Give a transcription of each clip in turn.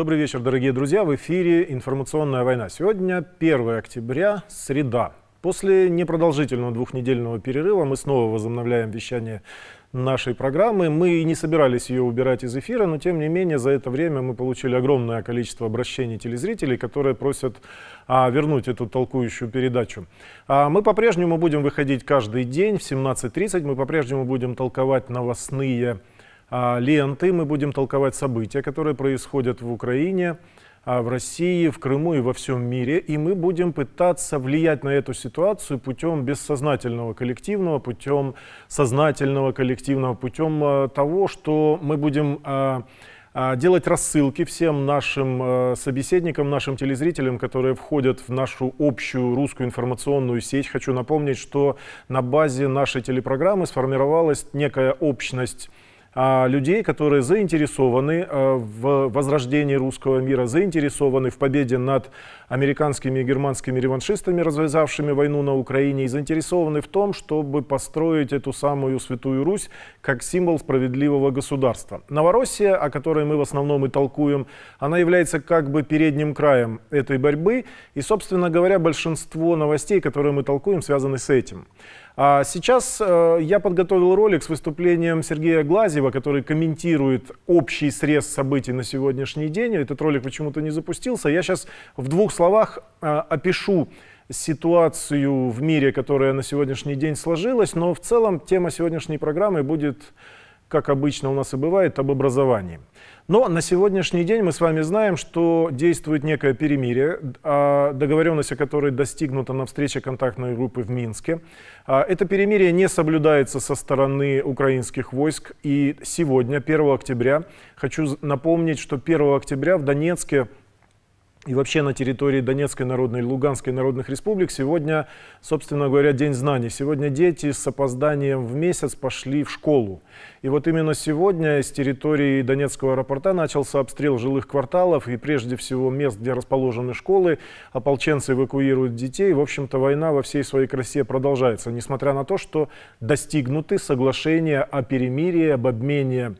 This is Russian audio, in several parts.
Добрый вечер, дорогие друзья. В эфире «Информационная война». Сегодня 1 октября, среда. После непродолжительного двухнедельного перерыва мы снова возобновляем вещание нашей программы. Мы и не собирались ее убирать из эфира, но тем не менее за это время мы получили огромное количество обращений телезрителей, которые просят а, вернуть эту толкующую передачу. А, мы по-прежнему будем выходить каждый день в 17.30, мы по-прежнему будем толковать новостные а, ленты мы будем толковать события, которые происходят в Украине, а, в России, в Крыму и во всем мире. И мы будем пытаться влиять на эту ситуацию путем бессознательного коллективного, путем сознательного коллективного, путем а, того, что мы будем делать рассылки всем нашим собеседникам, нашим телезрителям, которые входят в нашу общую русскую информационную сеть. Хочу напомнить, что на базе нашей телепрограммы сформировалась некая общность а, людей, которые заинтересованы а, в возрождении русского мира, заинтересованы в победе над американскими и германскими реваншистами, развязавшими войну на Украине, и заинтересованы в том, чтобы построить эту самую Святую Русь как символ справедливого государства. Новороссия, о которой мы в основном и толкуем, она является как бы передним краем этой борьбы, и, собственно говоря, большинство новостей, которые мы толкуем, связаны с этим. А сейчас э, я подготовил ролик с выступлением Сергея Глазева, который комментирует общий срез событий на сегодняшний день. Этот ролик почему-то не запустился. Я сейчас в двух словах э, опишу ситуацию в мире, которая на сегодняшний день сложилась, но в целом тема сегодняшней программы будет как обычно у нас и бывает, об образовании. Но на сегодняшний день мы с вами знаем, что действует некое перемирие, а, договоренность о которой достигнута на встрече контактной группы в Минске. А, это перемирие не соблюдается со стороны украинских войск. И сегодня, 1 октября, хочу напомнить, что 1 октября в Донецке и вообще на территории Донецкой народной и Луганской народных республик сегодня, собственно говоря, День знаний. Сегодня дети с опозданием в месяц пошли в школу. И вот именно сегодня с территории Донецкого аэропорта начался обстрел жилых кварталов и прежде всего мест, где расположены школы. Ополченцы эвакуируют детей. В общем-то, война во всей своей красе продолжается, несмотря на то, что достигнуты соглашения о перемирии, об обмене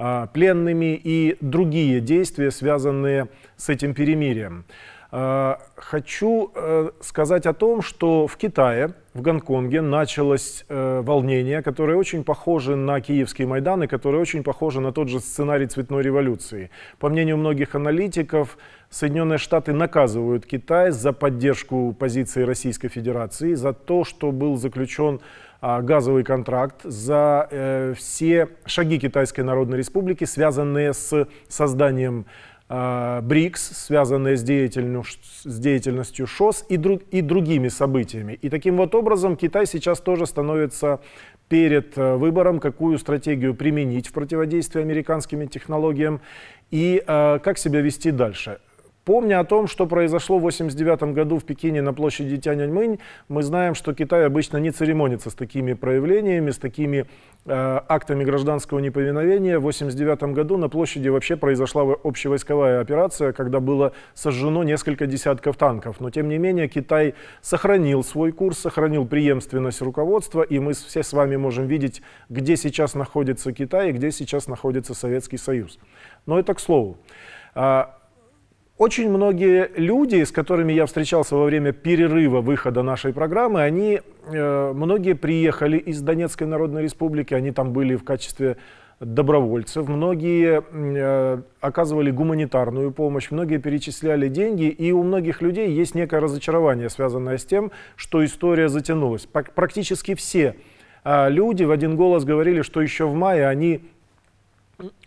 а, пленными и другие действия, связанные с этим перемирием. Э, хочу э, сказать о том, что в Китае, в Гонконге началось э, волнение, которое очень похоже на киевские Майданы, которое очень похоже на тот же сценарий цветной революции. По мнению многих аналитиков, Соединенные Штаты наказывают Китай за поддержку позиции Российской Федерации, за то, что был заключен а, газовый контракт, за все шаги Китайской Народной Республики, связанные с созданием Э, БРИКС, связанные с деятельностью, с деятельностью ШОС и, друг, и другими событиями. И таким вот образом Китай сейчас тоже становится перед э, выбором, какую стратегию применить в противодействии американским технологиям и э, как себя вести дальше. Помня о том, что произошло в 1989 году в Пекине на площади Тяньаньмэнь, мы знаем, что Китай обычно не церемонится с такими проявлениями, с такими э, актами гражданского неповиновения. В 1989 году на площади вообще произошла общевойсковая операция, когда было сожжено несколько десятков танков. Но тем не менее Китай сохранил свой курс, сохранил преемственность руководства, и мы все с вами можем видеть, где сейчас находится Китай и где сейчас находится Советский Союз. Но это к слову. А, очень многие люди, с которыми я встречался во время перерыва выхода нашей программы, они, э, многие приехали из Донецкой Народной Республики, они там были в качестве добровольцев, многие э, оказывали гуманитарную помощь, многие перечисляли деньги, и у многих людей есть некое разочарование, связанное с тем, что история затянулась. Практически все э, люди в один голос говорили, что еще в мае они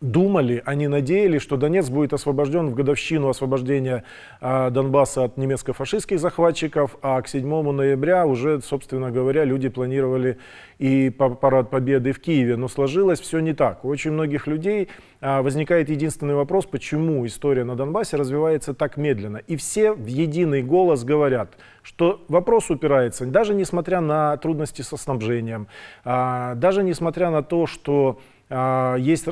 думали, они а надеялись, что Донец будет освобожден в годовщину освобождения а, Донбасса от немецко-фашистских захватчиков, а к 7 ноября уже, собственно говоря, люди планировали и парад победы в Киеве. Но сложилось все не так. У очень многих людей а, возникает единственный вопрос, почему история на Донбассе развивается так медленно. И все в единый голос говорят, что вопрос упирается, даже несмотря на трудности со снабжением, даже несмотря на то, что есть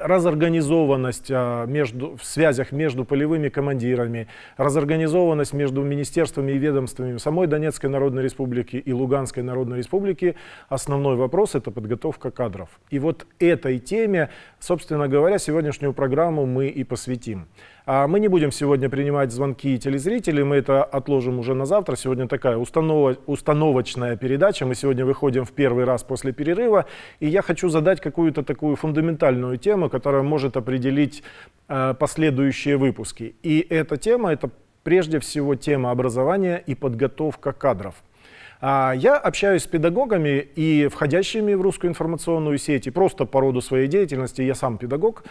разорганизованность а, между, в связях между полевыми командирами, разорганизованность между министерствами и ведомствами самой Донецкой Народной Республики и Луганской Народной Республики, основной вопрос – это подготовка кадров. И вот этой теме, собственно говоря, сегодняшнюю программу мы и посвятим. А мы не будем сегодня принимать звонки телезрителей, мы это отложим уже на завтра. Сегодня такая установочная передача. Мы сегодня выходим в первый раз после перерыва. И я хочу задать какую-то такую фундаментальную тему, которая может определить э, последующие выпуски. И эта тема – это прежде всего тема образования и подготовка кадров. А, я общаюсь с педагогами и входящими в русскую информационную сеть, и просто по роду своей деятельности, я сам педагог,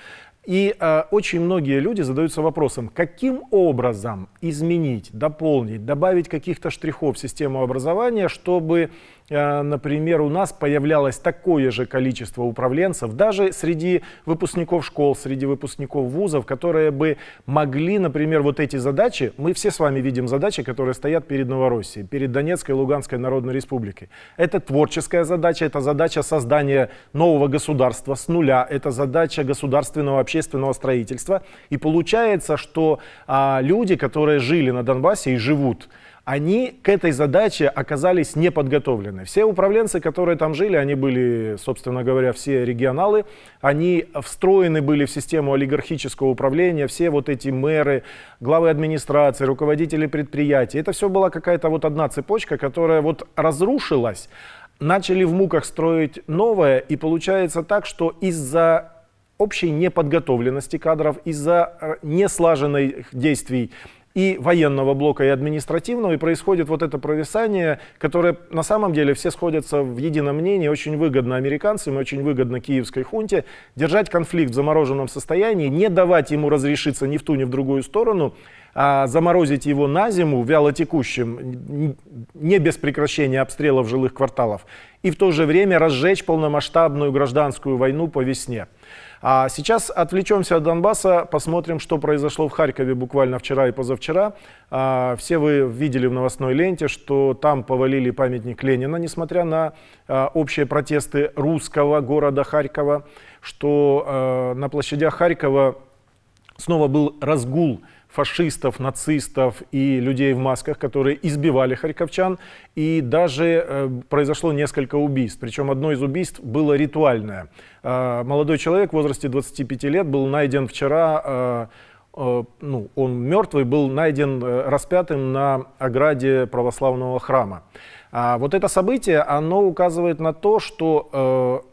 и э, очень многие люди задаются вопросом, каким образом изменить, дополнить, добавить каких-то штрихов в систему образования, чтобы Э, например, у нас появлялось такое же количество управленцев, даже среди выпускников школ, среди выпускников вузов, которые бы могли, например, вот эти задачи, мы все с вами видим задачи, которые стоят перед Новороссией, перед Донецкой и Луганской Народной Республикой. Это творческая задача, это задача создания нового государства с нуля, это задача государственного общественного строительства. И получается, что а, люди, которые жили на Донбассе и живут, они к этой задаче оказались не подготовлены. Все управленцы, которые там жили, они были, собственно говоря, все регионалы, они встроены были в систему олигархического управления, все вот эти мэры, главы администрации, руководители предприятий. Это все была какая-то вот одна цепочка, которая вот разрушилась, начали в муках строить новое, и получается так, что из-за общей неподготовленности кадров, из-за э, неслаженных действий и военного блока, и административного, и происходит вот это провисание, которое на самом деле все сходятся в едином мнении, очень выгодно американцам, очень выгодно киевской хунте держать конфликт в замороженном состоянии, не давать ему разрешиться ни в ту, ни в другую сторону, а заморозить его на зиму вялотекущим, не без прекращения обстрелов жилых кварталов, и в то же время разжечь полномасштабную гражданскую войну по весне. А сейчас отвлечемся от Донбасса, посмотрим, что произошло в Харькове буквально вчера и позавчера. А, все вы видели в новостной ленте, что там повалили памятник Ленина, несмотря на а, общие протесты русского города Харькова, что а, на площадях Харькова снова был разгул фашистов, нацистов и людей в масках, которые избивали харьковчан. И даже э, произошло несколько убийств. Причем одно из убийств было ритуальное. Э, молодой человек в возрасте 25 лет был найден вчера... Э, ну, он мертвый, был найден распятым на ограде православного храма. А вот это событие, оно указывает на то, что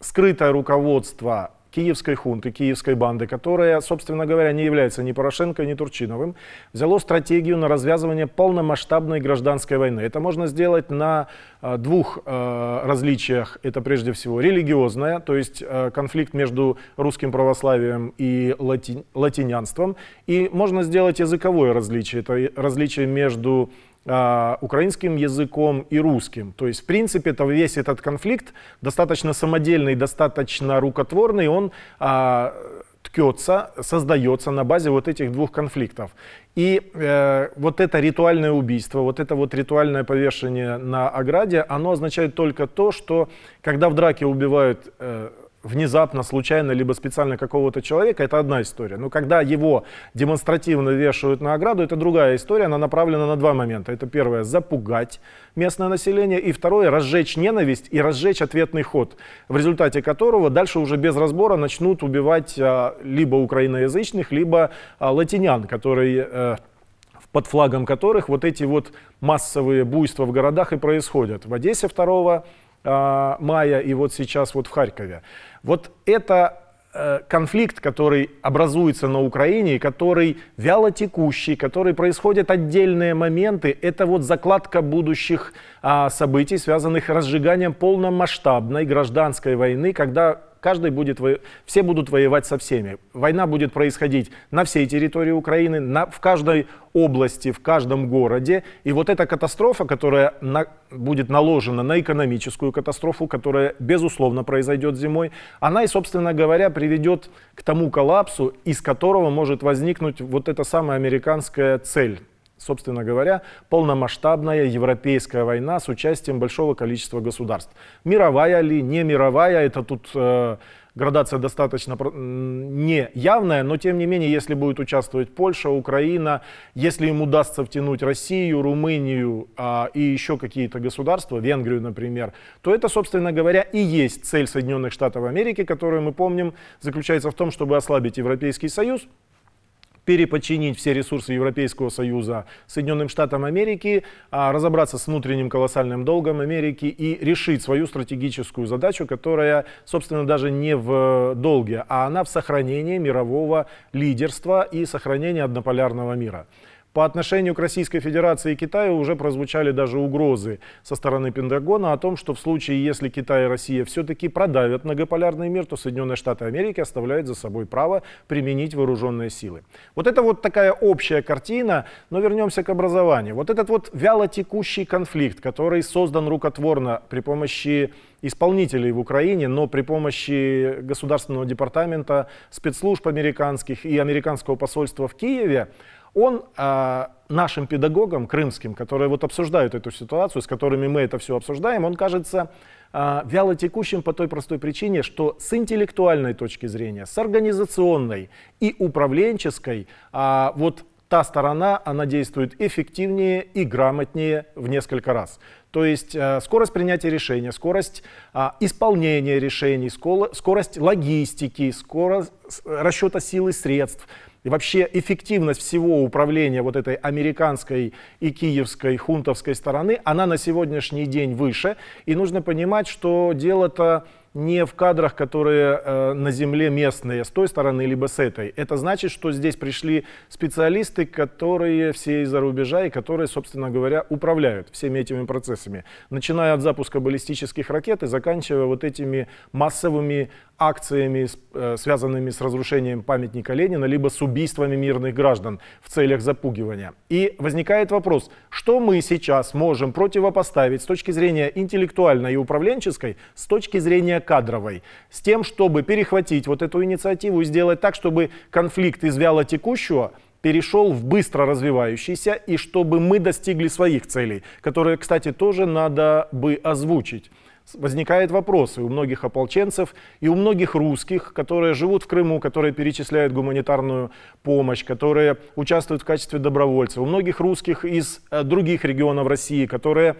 скрытое руководство киевской хунты, киевской банды, которая, собственно говоря, не является ни Порошенко, ни Турчиновым, взяло стратегию на развязывание полномасштабной гражданской войны. Это можно сделать на э, двух э, различиях. Это прежде всего религиозное, то есть э, конфликт между русским православием и лати латинянством. И можно сделать языковое различие, это различие между Э, украинским языком и русским. То есть, в принципе, это весь этот конфликт достаточно самодельный, достаточно рукотворный, он э, ткется, создается на базе вот этих двух конфликтов. И э, вот это ритуальное убийство, вот это вот ритуальное повешение на ограде, оно означает только то, что когда в драке убивают э, внезапно, случайно, либо специально какого-то человека, это одна история. Но когда его демонстративно вешают на ограду, это другая история. Она направлена на два момента. Это первое, запугать местное население. И второе, разжечь ненависть и разжечь ответный ход, в результате которого дальше уже без разбора начнут убивать а, либо украиноязычных, либо а, латинян, которые... А, э, под флагом которых вот эти вот массовые буйства в городах и происходят. В Одессе 2 а, мая и вот сейчас вот в Харькове. Вот это э, конфликт, который образуется на Украине, который вяло текущий, который происходят отдельные моменты, это вот закладка будущих а, событий, связанных с разжиганием полномасштабной гражданской войны, когда Каждый будет, во... все будут воевать со всеми. Война будет происходить на всей территории Украины, на, в каждой области, в каждом городе. И вот эта катастрофа, которая на, будет наложена на экономическую катастрофу, которая, безусловно, произойдет зимой, она и, собственно говоря, приведет к тому коллапсу, из которого может возникнуть вот эта самая американская цель Собственно говоря, полномасштабная европейская война с участием большого количества государств. Мировая ли, не мировая, это тут э, градация достаточно не явная, но тем не менее, если будет участвовать Польша, Украина, если им удастся втянуть Россию, Румынию а, и еще какие-то государства, Венгрию, например, то это, собственно говоря, и есть цель Соединенных Штатов Америки, которую мы помним, заключается в том, чтобы ослабить Европейский Союз, переподчинить все ресурсы Европейского Союза Соединенным Штатам Америки, а, разобраться с внутренним колоссальным долгом Америки и решить свою стратегическую задачу, которая, собственно, даже не в э, долге, а она в сохранении мирового лидерства и сохранении однополярного мира. По отношению к Российской Федерации и Китаю уже прозвучали даже угрозы со стороны Пентагона о том, что в случае, если Китай и Россия все-таки продавят многополярный мир, то Соединенные Штаты Америки оставляют за собой право применить вооруженные силы. Вот это вот такая общая картина, но вернемся к образованию. Вот этот вот вялотекущий конфликт, который создан рукотворно при помощи исполнителей в Украине, но при помощи Государственного департамента, спецслужб американских и американского посольства в Киеве, он э, нашим педагогам крымским, которые вот обсуждают эту ситуацию, с которыми мы это все обсуждаем, он кажется э, а, вяло текущим по той простой причине, что с интеллектуальной точки зрения, с организационной и управленческой, э, вот та сторона, она действует эффективнее и грамотнее в несколько раз. То есть скорость принятия решения, скорость исполнения решений, скорость логистики, скорость расчета силы средств – и вообще эффективность всего управления вот этой американской и киевской хунтовской стороны, она на сегодняшний день выше. И нужно понимать, что дело-то не в кадрах, которые э, на земле местные, с той стороны, либо с этой. Это значит, что здесь пришли специалисты, которые все из-за рубежа и которые, собственно говоря, управляют всеми этими процессами. Начиная от запуска баллистических ракет и заканчивая вот этими массовыми акциями, э, связанными с разрушением памятника Ленина, либо с убийствами мирных граждан в целях запугивания. И возникает вопрос, что мы сейчас можем противопоставить с точки зрения интеллектуальной и управленческой, с точки зрения кадровой, с тем, чтобы перехватить вот эту инициативу и сделать так, чтобы конфликт из вяло текущего перешел в быстро развивающийся, и чтобы мы достигли своих целей, которые, кстати, тоже надо бы озвучить. Возникает вопросы у многих ополченцев, и у многих русских, которые живут в Крыму, которые перечисляют гуманитарную помощь, которые участвуют в качестве добровольцев, у многих русских из э, других регионов России, которые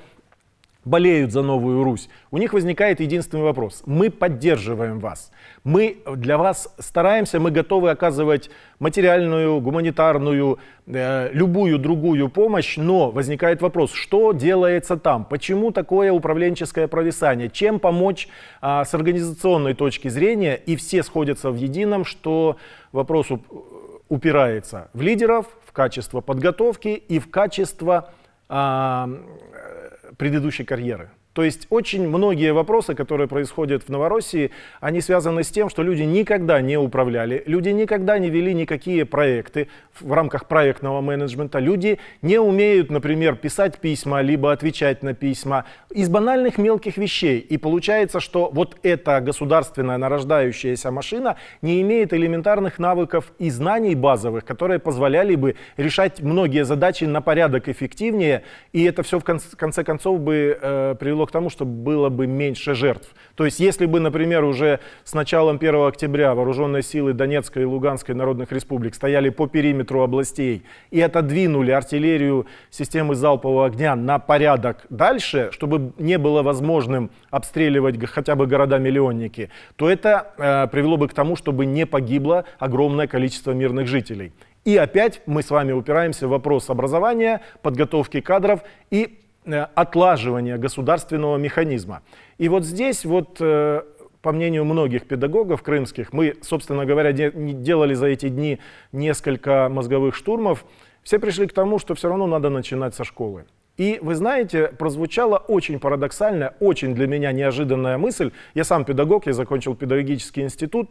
болеют за Новую Русь, у них возникает единственный вопрос. Мы поддерживаем вас. Мы для вас стараемся, мы готовы оказывать материальную, гуманитарную, э, любую другую помощь, но возникает вопрос, что делается там? Почему такое управленческое провисание? Чем помочь э, с организационной точки зрения? И все сходятся в едином, что вопрос упирается в лидеров, в качество подготовки и в качество э, предыдущей карьеры? То есть очень многие вопросы, которые происходят в Новороссии, они связаны с тем, что люди никогда не управляли, люди никогда не вели никакие проекты в рамках проектного менеджмента, люди не умеют, например, писать письма, либо отвечать на письма, из банальных мелких вещей. И получается, что вот эта государственная нарождающаяся машина не имеет элементарных навыков и знаний базовых, которые позволяли бы решать многие задачи на порядок эффективнее, и это все в конце концов бы э, привело к тому, что было бы меньше жертв. То есть если бы, например, уже с началом 1 октября вооруженные силы Донецкой и Луганской народных республик стояли по периметру областей и отодвинули артиллерию системы залпового огня на порядок дальше, чтобы не было возможным обстреливать хотя бы города-миллионники, то это э, привело бы к тому, чтобы не погибло огромное количество мирных жителей. И опять мы с вами упираемся в вопрос образования, подготовки кадров и Э, отлаживания государственного механизма. И вот здесь вот э, по мнению многих педагогов крымских, мы, собственно говоря, делали за эти дни несколько мозговых штурмов, все пришли к тому, что все равно надо начинать со школы. И вы знаете, прозвучала очень парадоксальная, очень для меня неожиданная мысль. Я сам педагог, я закончил педагогический институт.